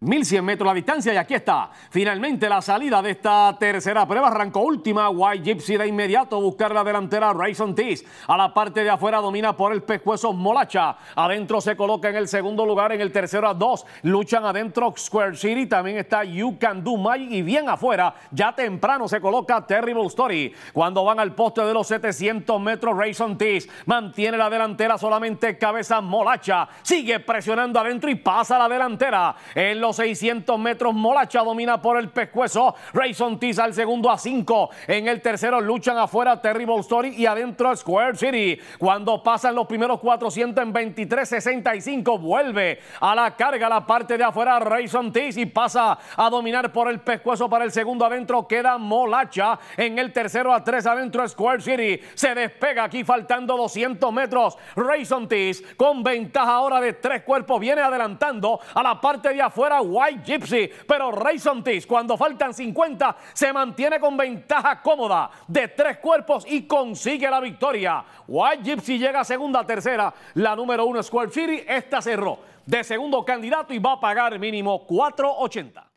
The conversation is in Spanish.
1100 metros la distancia y aquí está. Finalmente la salida de esta tercera prueba. Arrancó última. White Gypsy de inmediato buscar la delantera Rayson Tease. A la parte de afuera domina por el pescuezo Molacha. Adentro se coloca en el segundo lugar. En el tercero a dos. Luchan adentro Square City. También está You Can Do Magic. Y bien afuera, ya temprano se coloca Terrible Story. Cuando van al poste de los 700 metros, Rayson Tease mantiene la delantera solamente cabeza Molacha. Sigue presionando adentro y pasa la delantera. En los 600 metros. Molacha domina por el pescuezo. Rayson Tiza al segundo a 5. En el tercero luchan afuera Terrible Story y adentro Square City. Cuando pasan los primeros 400 en 23.65, vuelve a la carga la parte de afuera Rayson Tiz y pasa a dominar por el pescuezo para el segundo adentro. Queda Molacha en el tercero a 3 adentro Square City. Se despega aquí faltando 200 metros. Rayson Tiz con ventaja ahora de tres cuerpos viene adelantando a la parte de afuera White Gypsy, pero Raison tis cuando faltan 50, se mantiene con ventaja cómoda de tres cuerpos y consigue la victoria. White Gypsy llega a segunda, tercera, la número uno Square City, esta cerró de segundo candidato y va a pagar mínimo 480.